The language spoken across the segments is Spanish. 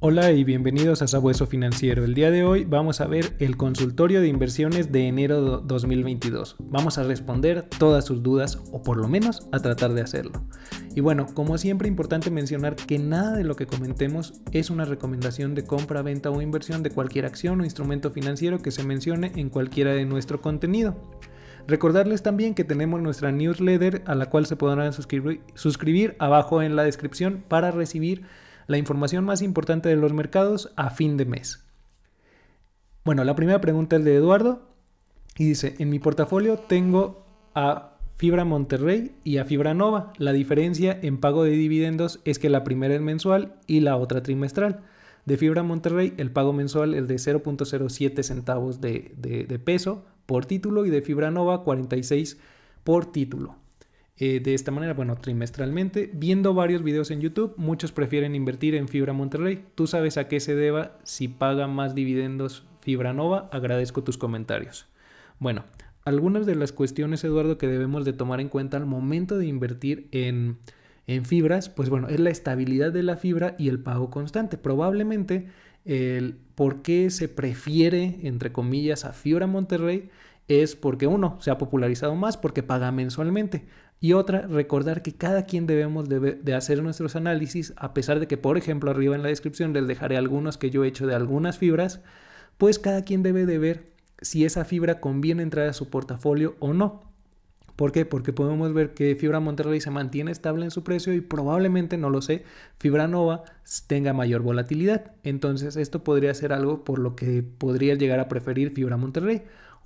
Hola y bienvenidos a Sabueso Financiero. El día de hoy vamos a ver el consultorio de inversiones de enero 2022. Vamos a responder todas sus dudas o por lo menos a tratar de hacerlo. Y bueno, como siempre importante mencionar que nada de lo que comentemos es una recomendación de compra, venta o inversión de cualquier acción o instrumento financiero que se mencione en cualquiera de nuestro contenido. Recordarles también que tenemos nuestra newsletter a la cual se podrán suscribir abajo en la descripción para recibir la información más importante de los mercados a fin de mes. Bueno, la primera pregunta es de Eduardo y dice, en mi portafolio tengo a Fibra Monterrey y a Fibra Nova. La diferencia en pago de dividendos es que la primera es mensual y la otra trimestral. De Fibra Monterrey el pago mensual es de 0.07 centavos de, peso por título y de Fibra Nova 46 por título. Eh, de esta manera, bueno, trimestralmente, viendo varios videos en YouTube, muchos prefieren invertir en Fibra Monterrey. Tú sabes a qué se deba si paga más dividendos Fibra Nova. Agradezco tus comentarios. Bueno, algunas de las cuestiones, Eduardo, que debemos de tomar en cuenta al momento de invertir en, en fibras, pues bueno, es la estabilidad de la fibra y el pago constante. Probablemente el por qué se prefiere, entre comillas, a Fibra Monterrey es porque uno, se ha popularizado más porque paga mensualmente. Y otra, recordar que cada quien debemos de, hacer nuestros análisis, a pesar de que, por ejemplo, arriba en la descripción les dejaré algunos que yo he hecho de algunas fibras, pues cada quien debe de ver si esa fibra conviene entrar a su portafolio o no. ¿Por qué? Porque podemos ver que Fibra Monterrey se mantiene estable en su precio y probablemente, no lo sé, Fibra Nova tenga mayor volatilidad. Entonces esto podría ser algo por lo que podría llegar a preferir Fibra Monterrey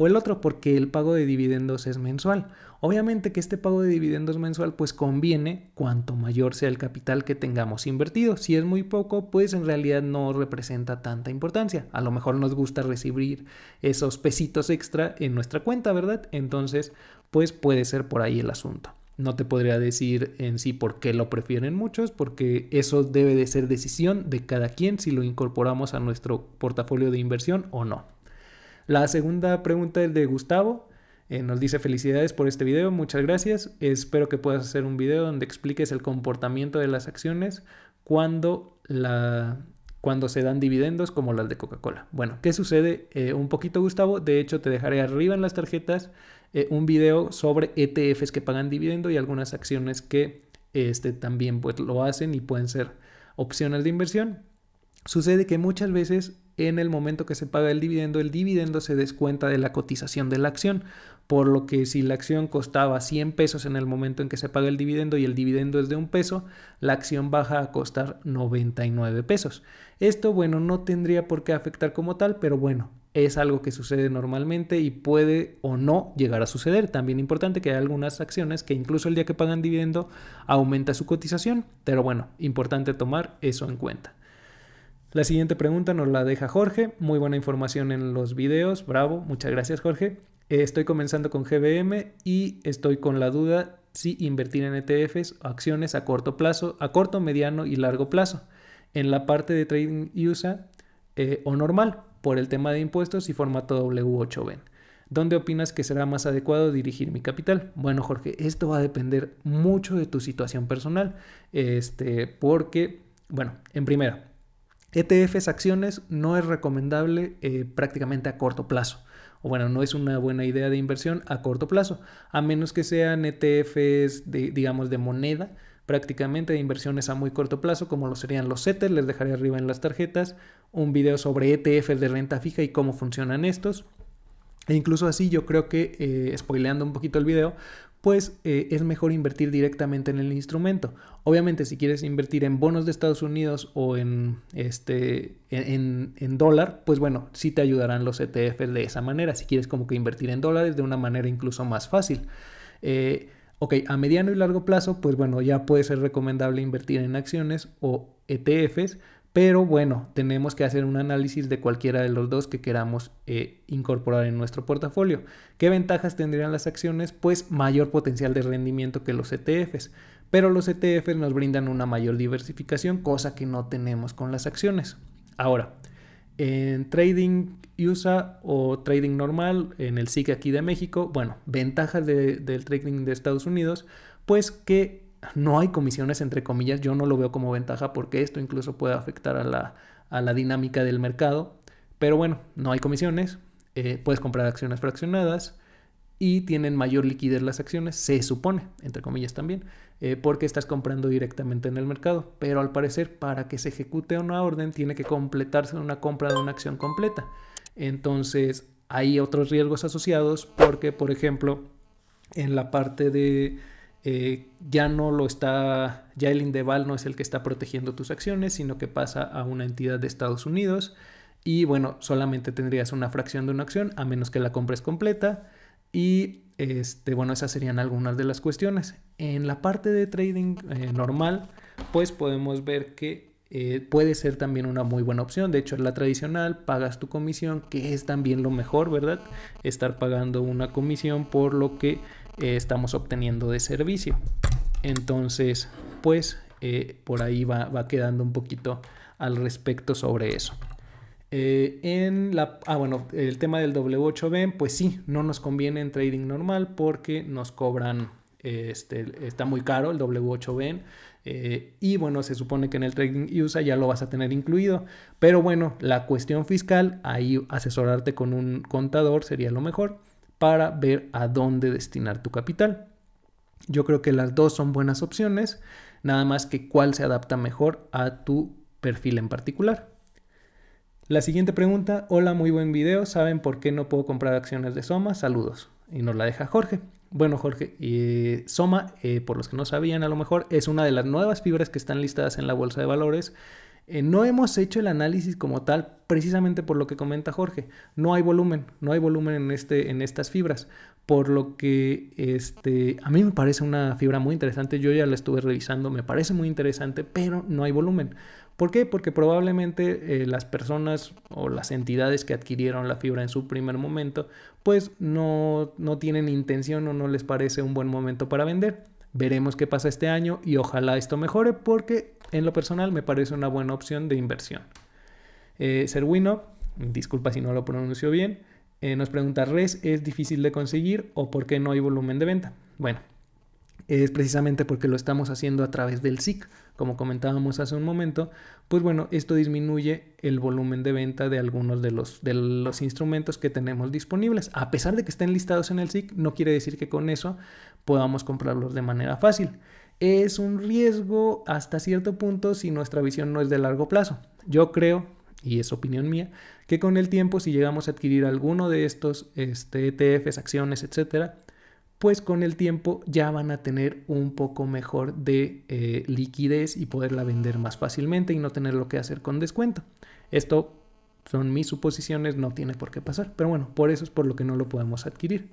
el otro porque el pago de dividendos es mensual. Obviamente que este pago de dividendos mensual pues conviene cuanto mayor sea el capital que tengamos invertido. Si es muy poco pues en realidad no representa tanta importancia. A lo mejor nos gusta recibir esos pesitos extra en nuestra cuenta, ¿verdad? Entonces pues puede ser por ahí el asunto. No te podría decir en sí por qué lo prefieren muchos, porque eso debe de ser decisión de cada quien si lo incorporamos a nuestro portafolio de inversión o no. La segunda pregunta es de Gustavo. Eh, nos dice felicidades por este video, muchas gracias. Espero que puedas hacer un video donde expliques el comportamiento de las acciones cuando, cuando se dan dividendos como las de Coca-Cola. Bueno, ¿qué sucede? Eh, un poquito Gustavo, de hecho te dejaré arriba en las tarjetas eh, un video sobre ETFs que pagan dividendo y algunas acciones que este, también pues, lo hacen y pueden ser opciones de inversión. Sucede que muchas veces en el momento que se paga el dividendo, el dividendo se descuenta de la cotización de la acción, por lo que si la acción costaba 100 pesos en el momento en que se paga el dividendo y el dividendo es de un peso, la acción baja a costar 99 pesos. Esto, bueno, no tendría por qué afectar como tal, pero bueno, es algo que sucede normalmente y puede o no llegar a suceder. También importante que hay algunas acciones que incluso el día que pagan dividendo aumenta su cotización, pero bueno, importante tomar eso en cuenta. La siguiente pregunta nos la deja Jorge. Muy buena información en los videos. Bravo. Muchas gracias, Jorge. Eh, estoy comenzando con GBM y estoy con la duda si invertir en ETFs o acciones a corto plazo, a corto, mediano y largo plazo, en la parte de trading USA eh, o normal, por el tema de impuestos y formato W8BEN. b dónde opinas que será más adecuado dirigir mi capital? Bueno, Jorge, esto va a depender mucho de tu situación personal, este, porque, bueno, en primera, ETFs, acciones, no es recomendable eh, prácticamente a corto plazo. O bueno, no es una buena idea de inversión a corto plazo, a menos que sean ETFs, de, digamos, de moneda, prácticamente de inversiones a muy corto plazo, como lo serían los CETES, les dejaré arriba en las tarjetas, un video sobre ETFs de renta fija y cómo funcionan estos. E incluso así yo creo que, eh, spoileando un poquito el video, pues eh, es mejor invertir directamente en el instrumento. Obviamente, si quieres invertir en bonos de Estados Unidos o en, este, en, dólar, pues bueno, sí te ayudarán los ETFs de esa manera. Si quieres como que invertir en dólares de una manera incluso más fácil. Eh, ok, a mediano y largo plazo, pues bueno, ya puede ser recomendable invertir en acciones o ETFs, pero bueno, tenemos que hacer un análisis de cualquiera de los dos que queramos eh, incorporar en nuestro portafolio. ¿Qué ventajas tendrían las acciones? Pues mayor potencial de rendimiento que los ETFs. Pero los ETFs nos brindan una mayor diversificación, cosa que no tenemos con las acciones. Ahora, en trading USA o trading normal, en el SIC aquí de México, bueno, ventajas del trading de Estados Unidos, pues que no hay comisiones, entre comillas, yo no lo veo como ventaja porque esto incluso puede afectar a la, dinámica del mercado. Pero bueno, no hay comisiones, eh, puedes comprar acciones fraccionadas y tienen mayor liquidez las acciones, se supone, entre comillas también, eh, porque estás comprando directamente en el mercado. Pero al parecer, para que se ejecute una orden, tiene que completarse una compra de una acción completa. Entonces, hay otros riesgos asociados porque, por ejemplo, en la parte de eh, ya no lo está, ya el Indeval no es el que está protegiendo tus acciones, sino que pasa a una entidad de Estados Unidos. Y bueno, solamente tendrías una fracción de una acción, a menos que la compres completa. Y este, bueno, esas serían algunas de las cuestiones. En la parte de trading eh, normal, pues podemos ver que eh, puede ser también una muy buena opción. De hecho, la tradicional, pagas tu comisión, que es también lo mejor, ¿verdad? Estar pagando una comisión por lo que eh, estamos obteniendo de servicio. Entonces, pues eh, por ahí va, va, quedando un poquito al respecto sobre eso. Eh, en la, ah, bueno, el tema del W8B, pues sí, no nos conviene en trading normal porque nos cobran, este, está muy caro el W8B. y bueno, se supone que en el Trading USA ya lo vas a tener incluido. Pero bueno, la cuestión fiscal, ahí asesorarte con un contador sería lo mejor para ver a dónde destinar tu capital. Yo creo que las dos son buenas opciones, nada más que cuál se adapta mejor a tu perfil en particular. La siguiente pregunta, hola, muy buen video, ¿saben por qué no puedo comprar acciones de Soma? Saludos. Y nos la deja Jorge. Bueno, Jorge, y eh, Soma, eh, por los que no sabían a lo mejor, es una de las nuevas fibras que están listadas en la Bolsa de Valores eh, no hemos hecho el análisis como tal precisamente por lo que comenta Jorge. No hay volumen, no hay volumen en, este, en estas fibras. Por lo que este, a mí me parece una fibra muy interesante. Yo ya la estuve revisando, me parece muy interesante, pero no hay volumen. ¿Por qué? Porque probablemente eh, las personas o las entidades que adquirieron la fibra en su primer momento, pues no, no tienen intención o no les parece un buen momento para vender. Veremos qué pasa este año y ojalá esto mejore porque en lo personal me parece una buena opción de inversión. Eh, Serwino, disculpa si no lo pronuncio bien, eh, nos pregunta, ¿res es difícil de conseguir o por qué no hay volumen de venta? Bueno, es precisamente porque lo estamos haciendo a través del SIC, como comentábamos hace un momento, pues bueno, esto disminuye el volumen de venta de algunos de los, de los instrumentos que tenemos disponibles. A pesar de que estén listados en el SIC, no quiere decir que con eso podamos comprarlos de manera fácil. Es un riesgo hasta cierto punto si nuestra visión no es de largo plazo. Yo creo, y es opinión mía, que con el tiempo si llegamos a adquirir alguno de estos este, ETFs, acciones, etcétera, pues con el tiempo ya van a tener un poco mejor de eh, liquidez y poderla vender más fácilmente y no tener lo que hacer con descuento. Esto son mis suposiciones, no tiene por qué pasar, pero bueno, por eso es por lo que no lo podemos adquirir.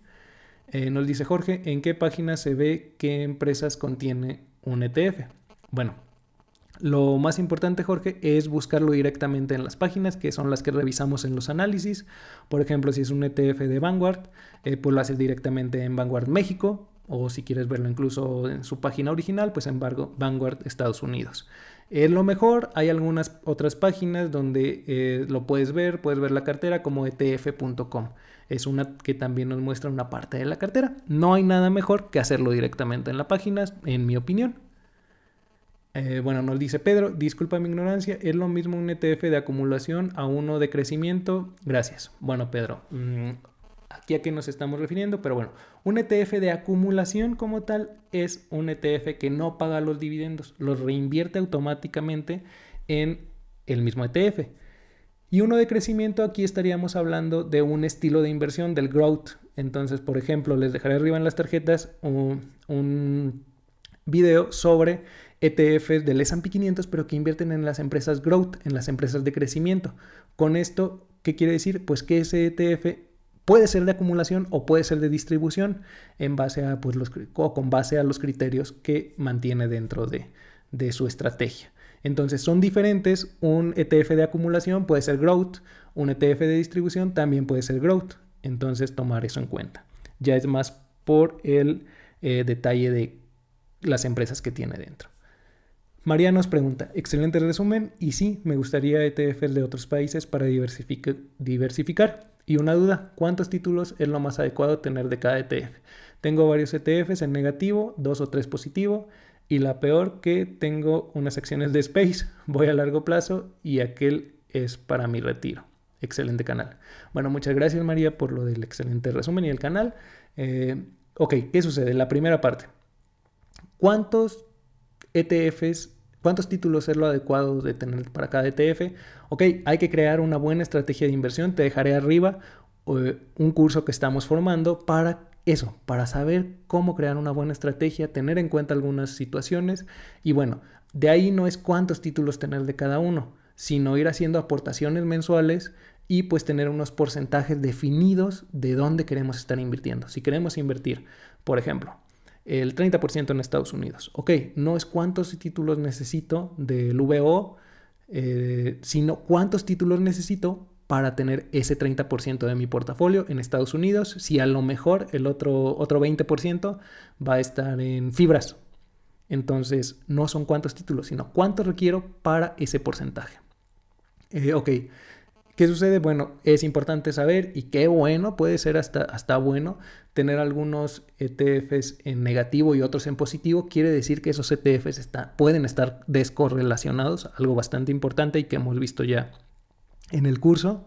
Eh, nos dice Jorge, ¿en qué página se ve qué empresas contiene un ETF? Bueno, lo más importante, Jorge, es buscarlo directamente en las páginas, que son las que revisamos en los análisis. Por ejemplo, si es un ETF de Vanguard, eh, pues lo haces directamente en Vanguard México, o si quieres verlo incluso en su página original, pues embargo Vanguard Estados Unidos. Es lo mejor, hay algunas otras páginas donde eh, lo puedes ver, puedes ver la cartera como etf.com. Es una que también nos muestra una parte de la cartera. No hay nada mejor que hacerlo directamente en la página, en mi opinión. Eh, bueno, nos dice Pedro, disculpa mi ignorancia, es lo mismo un ETF de acumulación a uno de crecimiento. Gracias. Bueno, Pedro, mm, aquí a qué nos estamos refiriendo, pero bueno, un ETF de acumulación como tal es un ETF que no paga los dividendos, los reinvierte automáticamente en el mismo ETF. Y uno de crecimiento, aquí estaríamos hablando de un estilo de inversión, del growth. Entonces, por ejemplo, les dejaré arriba en las tarjetas un, un video sobre ETFs del S&P 500, pero que invierten en las empresas growth, en las empresas de crecimiento. Con esto, ¿qué quiere decir? Pues que ese ETF Puede ser de acumulación o puede ser de distribución en base a, pues, los, con base a los criterios que mantiene dentro de, su estrategia. Entonces son diferentes, un ETF de acumulación puede ser growth, un ETF de distribución también puede ser growth, entonces tomar eso en cuenta. Ya es más por el eh, detalle de las empresas que tiene dentro. María nos pregunta, excelente resumen, y sí, me gustaría ETFs de otros países para diversificar. Y una duda, ¿cuántos títulos es lo más adecuado tener de cada ETF? Tengo varios ETFs en negativo, dos o tres positivo, y la peor que tengo unas acciones de Space, voy a largo plazo y aquel es para mi retiro. Excelente canal. Bueno, muchas gracias María por lo del excelente resumen y el canal. Eh, ok, ¿qué sucede? La primera parte. ¿Cuántos ETFs, cuántos títulos es lo adecuado de tener para cada ETF. Ok, hay que crear una buena estrategia de inversión, te dejaré arriba eh, un curso que estamos formando para eso, para saber cómo crear una buena estrategia, tener en cuenta algunas situaciones y bueno, de ahí no es cuántos títulos tener de cada uno, sino ir haciendo aportaciones mensuales y pues tener unos porcentajes definidos de dónde queremos estar invirtiendo. Si queremos invertir, por ejemplo, el 30% en Estados Unidos. Ok, no es cuántos títulos necesito del VO, eh, sino cuántos títulos necesito para tener ese 30% de mi portafolio en Estados Unidos, si a lo mejor el otro, otro 20% va a estar en fibras. Entonces, no son cuántos títulos, sino cuántos requiero para ese porcentaje. Eh, ok, ¿Qué sucede? Bueno, es importante saber y qué bueno, puede ser hasta, hasta bueno tener algunos ETFs en negativo y otros en positivo. Quiere decir que esos ETFs está, pueden estar descorrelacionados, algo bastante importante y que hemos visto ya en el curso.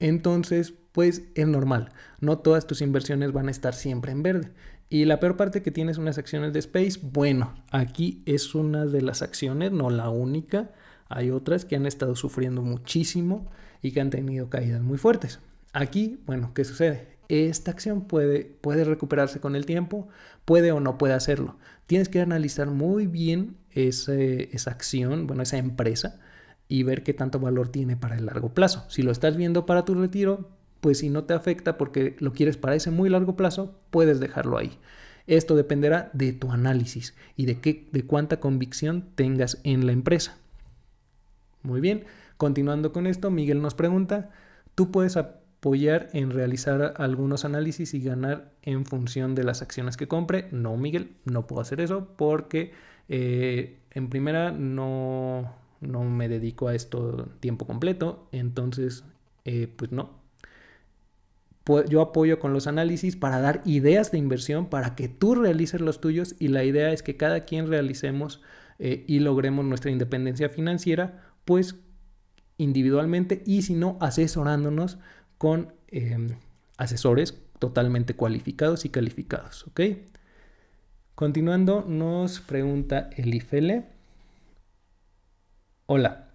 Entonces, pues es normal, no todas tus inversiones van a estar siempre en verde. Y la peor parte que tienes unas acciones de Space, bueno, aquí es una de las acciones, no la única. Hay otras que han estado sufriendo muchísimo y que han tenido caídas muy fuertes. Aquí, bueno, ¿qué sucede? Esta acción puede, puede recuperarse con el tiempo, puede o no puede hacerlo. Tienes que analizar muy bien esa acción, bueno, esa empresa, y ver qué tanto valor tiene para el largo plazo. Si lo estás viendo para tu retiro, pues si no te afecta porque lo quieres para ese muy largo plazo, puedes dejarlo ahí. Esto dependerá de tu análisis y de, qué, de cuánta convicción tengas en la empresa. Muy bien. Continuando con esto, Miguel nos pregunta, ¿tú puedes apoyar en realizar algunos análisis y ganar en función de las acciones que compre? No, Miguel, no puedo hacer eso porque eh, en primera no, no me dedico a esto tiempo completo, entonces eh, pues no. Yo apoyo con los análisis para dar ideas de inversión para que tú realices los tuyos y la idea es que cada quien realicemos eh, y logremos nuestra independencia financiera, pues individualmente y si no, asesorándonos con em, asesores totalmente cualificados y calificados, ¿ok? Continuando, nos pregunta Elifele. Hola,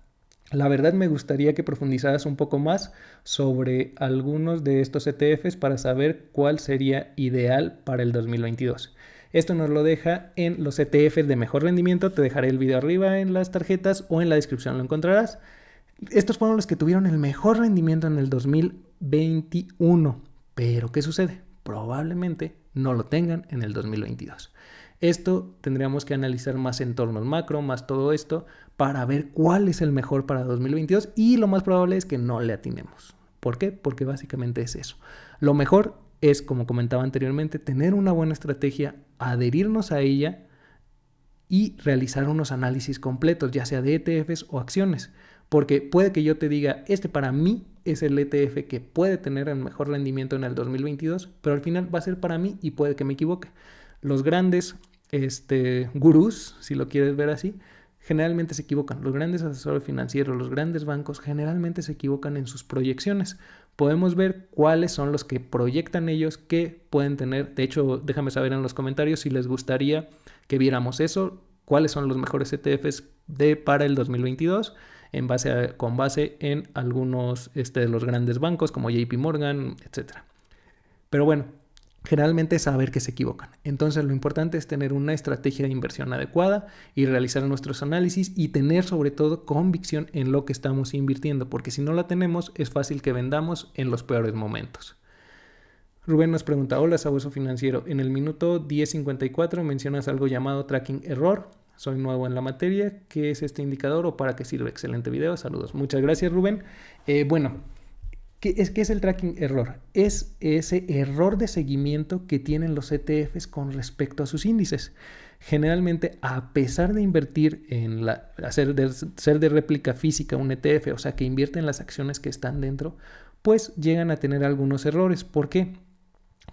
la verdad me gustaría que profundizaras un poco más sobre algunos de estos ETFs para saber cuál sería ideal para el 2022. Esto nos lo deja en los ETFs de mejor rendimiento, te dejaré el video arriba en las tarjetas o en la descripción lo encontrarás. Estos fueron los que tuvieron el mejor rendimiento en el 2021. Pero, ¿qué sucede? Probablemente no lo tengan en el 2022. Esto tendríamos que analizar más entornos macro, más todo esto, para ver cuál es el mejor para 2022 y lo más probable es que no le atinemos. ¿Por qué? Porque básicamente es eso. Lo mejor es, como comentaba anteriormente, tener una buena estrategia, adherirnos a ella y realizar unos análisis completos, ya sea de ETFs o acciones. Porque puede que yo te diga, este para mí es el ETF que puede tener el mejor rendimiento en el 2022, pero al final va a ser para mí y puede que me equivoque. Los grandes este, gurús, si lo quieres ver así, generalmente se equivocan. Los grandes asesores financieros, los grandes bancos generalmente se equivocan en sus proyecciones. Podemos ver cuáles son los que proyectan ellos que pueden tener. De hecho, déjame saber en los comentarios si les gustaría que viéramos eso, cuáles son los mejores ETFs de para el 2022 en base con base en algunos este, de los grandes bancos como JP Morgan, etc. Pero bueno, generalmente saber que se equivocan. Entonces lo importante es tener una estrategia de inversión adecuada y realizar nuestros análisis y tener sobre todo convicción en lo que estamos invirtiendo, porque si no la tenemos es fácil que vendamos en los peores momentos. Rubén nos pregunta, hola sabueso financiero, en el minuto 10.54 mencionas algo llamado tracking error. Soy nuevo en la materia. ¿Qué es este indicador o para qué sirve? Excelente video. Saludos. Muchas gracias, Rubén. Eh, bueno, ¿qué es, es el tracking error? Es ese error de seguimiento que tienen los ETFs con respecto a sus índices. Generalmente, a pesar de invertir en la, hacer de, ser de réplica física un ETF, o sea, que invierte en las acciones que están dentro, pues llegan a tener algunos errores. ¿Por qué?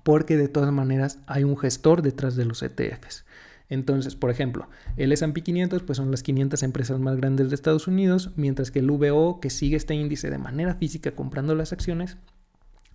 Porque de todas maneras hay un gestor detrás de los ETFs. Entonces, por ejemplo, el S&P 500 pues son las 500 empresas más grandes de Estados Unidos, mientras que el VO, que sigue este índice de manera física comprando las acciones,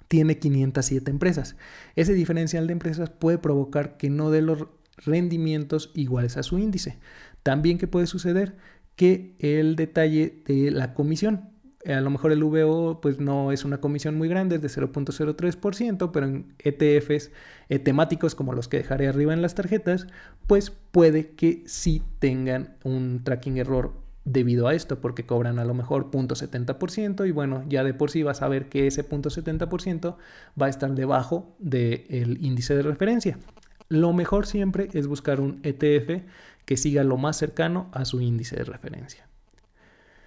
tiene 507 empresas. Ese diferencial de empresas puede provocar que no dé los rendimientos iguales a su índice. También que puede suceder que el detalle de la comisión, eh, a lo mejor el VO pues no es una comisión muy grande, es de 0.03%, pero en ETFs eh, temáticos como los que dejaré arriba en las tarjetas, pues puede que sí tengan un tracking error debido a esto, porque cobran a lo mejor 0.70% y bueno, ya de por sí vas a ver que ese 0.70% va a estar debajo del índice de referencia. Lo mejor siempre es buscar un ETF que siga lo más cercano a su índice de referencia.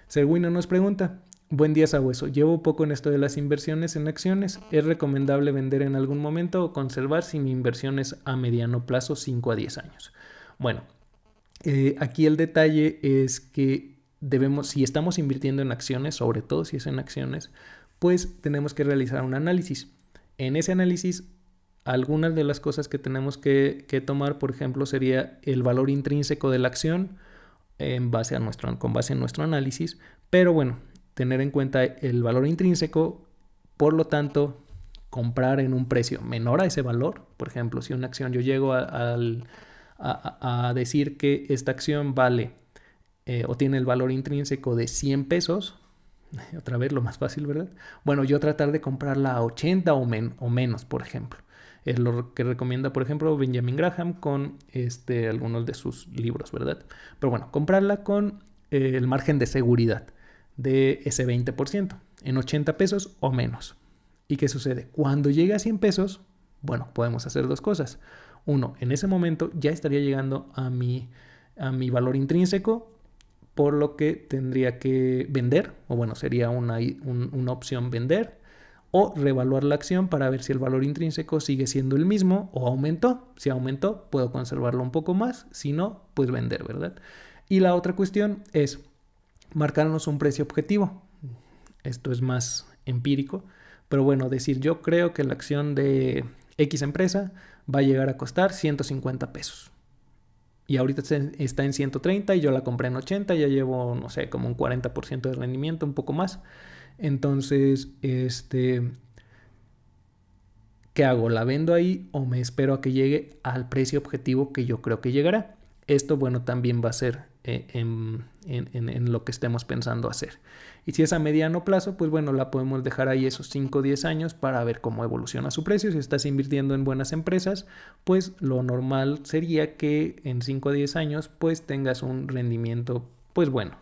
Serwino nos pregunta, Buen día, Sabueso. Llevo poco en esto de las inversiones en acciones. ¿Es recomendable vender en algún momento o conservar si mi inversión es a mediano plazo, 5 a 10 años? Bueno, eh, aquí el detalle es que debemos, si estamos invirtiendo en acciones, sobre todo si es en acciones, pues tenemos que realizar un análisis. En ese análisis, algunas de las cosas que tenemos que, que tomar, por ejemplo, sería el valor intrínseco de la acción en base a nuestro, con base en nuestro análisis. Pero bueno, tener en cuenta el valor intrínseco, por lo tanto, comprar en un precio menor a ese valor. Por ejemplo, si una acción yo llego a, decir que esta acción vale eh, o tiene el valor intrínseco de 100 pesos, otra vez lo más fácil, ¿verdad? Bueno, yo tratar de comprarla a 80 o, menos, por ejemplo. Es lo que recomienda, por ejemplo, Benjamin Graham con este, algunos de sus libros, ¿verdad? Pero bueno, comprarla con eh, el margen de seguridad de ese 20%, en 80 pesos o menos. ¿Y qué sucede? Cuando llega a 100 pesos, bueno, podemos hacer dos cosas. Uno, en ese momento ya estaría llegando a mi, a mi valor intrínseco, por lo que tendría que vender, o bueno, sería una, una opción vender, o revaluar la acción para ver si el valor intrínseco sigue siendo el mismo o aumentó. Si aumentó, puedo conservarlo un poco más, si no, pues vender, ¿verdad? Y la otra cuestión es, marcarnos un precio objetivo. Esto es más empírico, pero bueno, decir yo creo que la acción de X empresa va a llegar a costar 150 pesos. Y ahorita está en 130 y yo la compré en 80, ya llevo, no sé, como un 40% de rendimiento, un poco más. Entonces, este, ¿qué hago? ¿La vendo ahí o me espero a que llegue al precio objetivo que yo creo que llegará? Esto, bueno, también va a ser eh, en, lo que estemos pensando hacer. Y si es a mediano plazo, pues bueno, la podemos dejar ahí esos 5 o 10 años para ver cómo evoluciona su precio. Si estás invirtiendo en buenas empresas, pues lo normal sería que en 5 o 10 años pues tengas un rendimiento pues bueno.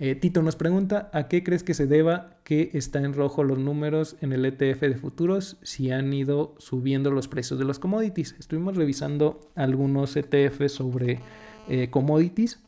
Eh, Tito nos pregunta, ¿a qué crees que se deba que está en rojo los números en el ETF de futuros si han ido subiendo los precios de los commodities? Estuvimos revisando algunos ETF sobre eh, commodities.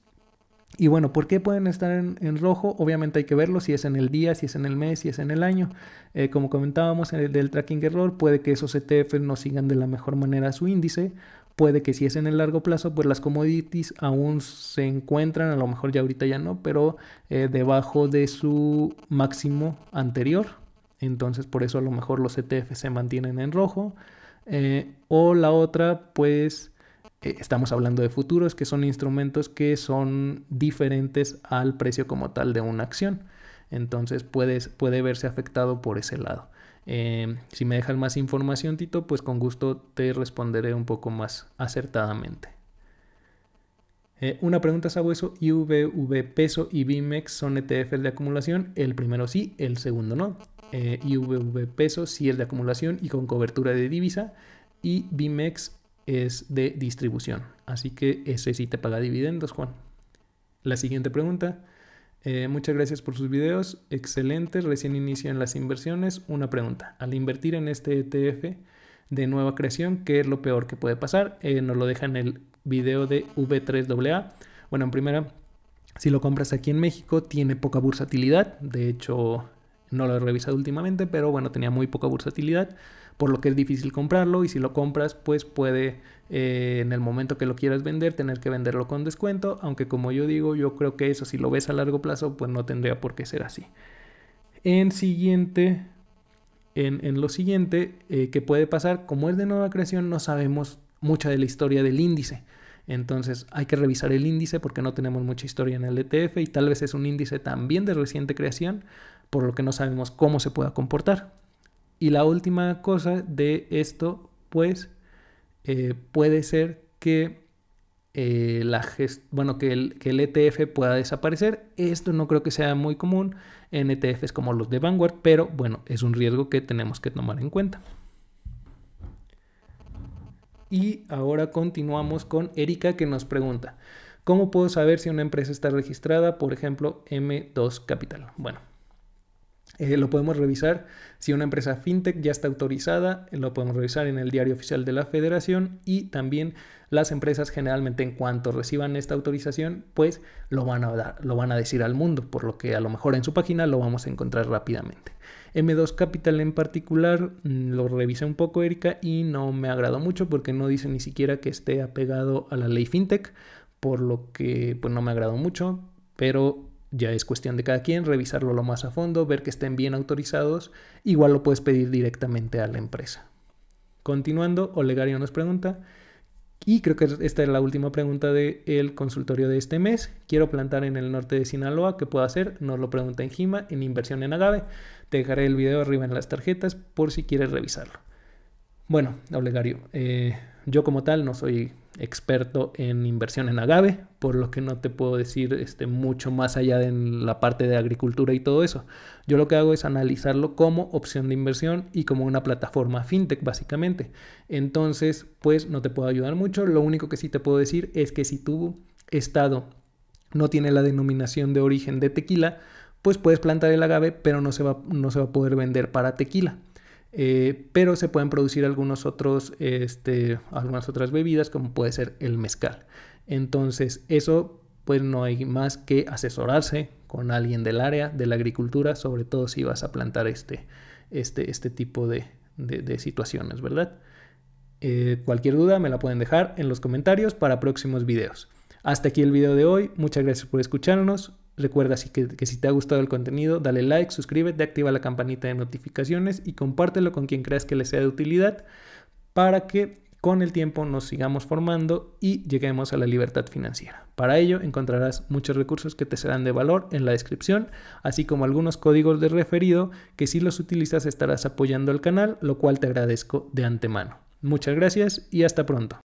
Y bueno, ¿por qué pueden estar en, rojo? Obviamente hay que verlo si es en el día, si es en el mes, si es en el año. Eh, como comentábamos en el del tracking error, puede que esos ETF no sigan de la mejor manera su índice. Puede que si es en el largo plazo, pues las commodities aún se encuentran, a lo mejor ya ahorita ya no, pero eh, debajo de su máximo anterior. Entonces por eso a lo mejor los ETF se mantienen en rojo. o la otra, pues estamos hablando de futuros, que son instrumentos que son diferentes al precio como tal de una acción. Entonces puedes, puede verse afectado por ese lado. Eh, si me dejan más información, Tito, pues con gusto te responderé un poco más acertadamente. Eh, una pregunta, Sabueso. IVV, peso y BIMEX son ETFs de acumulación. El primero sí, el segundo no. Eh, IVV, peso sí es de acumulación y con cobertura de divisa. Y BIMEX es de distribución. Así que ese sí te paga dividendos, Juan. La siguiente pregunta. Eh, muchas gracias por sus videos. Excelentes. Recién inician las inversiones. Una pregunta. Al invertir en este ETF de nueva creación, ¿qué es lo peor que puede pasar? Eh, nos lo deja en el video de V3AA. Bueno, en primera, si lo compras aquí en México, tiene poca bursatilidad De hecho, no lo he revisado últimamente, pero bueno, tenía muy poca bursatilidad por lo que es difícil comprarlo y si lo compras pues puede eh, en el momento que lo quieras vender tener que venderlo con descuento, aunque como yo digo yo creo que eso si lo ves a largo plazo pues no tendría por qué ser así. En siguiente, en, lo siguiente eh, que puede pasar, como es de nueva creación no sabemos mucha de la historia del índice. Entonces hay que revisar el índice porque no tenemos mucha historia en el ETF y tal vez es un índice también de reciente creación, por lo que no sabemos cómo se pueda comportar. Y la última cosa de esto, pues, eh, puede ser que, eh, la bueno, que el, que, el, ETF pueda desaparecer. Esto no creo que sea muy común en ETFs como los de Vanguard, pero bueno, es un riesgo que tenemos que tomar en cuenta. Y ahora continuamos con Erika que nos pregunta, ¿cómo puedo saber si una empresa está registrada, por ejemplo, M2 Capital? Bueno, eh, lo podemos revisar si una empresa fintech ya está autorizada, lo podemos revisar en el diario oficial de la federación y también las empresas generalmente en cuanto reciban esta autorización, pues lo van a dar, lo van a decir al mundo, por lo que a lo mejor en su página lo vamos a encontrar rápidamente. M2 Capital en particular mm, lo revisé un poco Erika y no me agradó mucho porque no dice ni siquiera que esté apegado a la ley fintech, por lo que pues no me agradó mucho, pero ya es cuestión de cada quien revisarlo lo más a fondo, ver que estén bien autorizados. Igual lo puedes pedir directamente a la empresa. Continuando, Olegario nos pregunta, y creo que esta es la última pregunta del consultorio de este mes, quiero plantar en el norte de Sinaloa, ¿qué puedo hacer? Nos lo pregunta en Jima, en inversión en agave. Te dejaré el video arriba en las tarjetas por si quieres revisarlo. Bueno, Olegario, eh, yo como tal no soy experto en inversión en agave, por lo que no te puedo decir este, mucho más allá de la parte de agricultura y todo eso. Yo lo que hago es analizarlo como opción de inversión y como una plataforma fintech básicamente. Entonces, pues no te puedo ayudar mucho. Lo único que sí te puedo decir es que si tu estado no tiene la denominación de origen de tequila, pues puedes plantar el agave, pero no se va a poder vender para tequila. Eh, pero se pueden producir algunos otros, este, algunas otras bebidas como puede ser el mezcal. Entonces eso pues no hay más que asesorarse con alguien del área de la agricultura, sobre todo si vas a plantar este, este, este tipo de, situaciones, ¿verdad? Eh, cualquier duda me la pueden dejar en los comentarios para próximos videos. Hasta aquí el video de hoy, muchas gracias por escucharnos, Recuerda así que, que, si te ha gustado el contenido, dale like, suscríbete, activa la campanita de notificaciones y compártelo con quien creas que le sea de utilidad para que con el tiempo nos sigamos formando y lleguemos a la libertad financiera. Para ello encontrarás muchos recursos que te serán de valor en la descripción, así como algunos códigos de referido que si los utilizas estarás apoyando al canal, lo cual te agradezco de antemano. Muchas gracias y hasta pronto.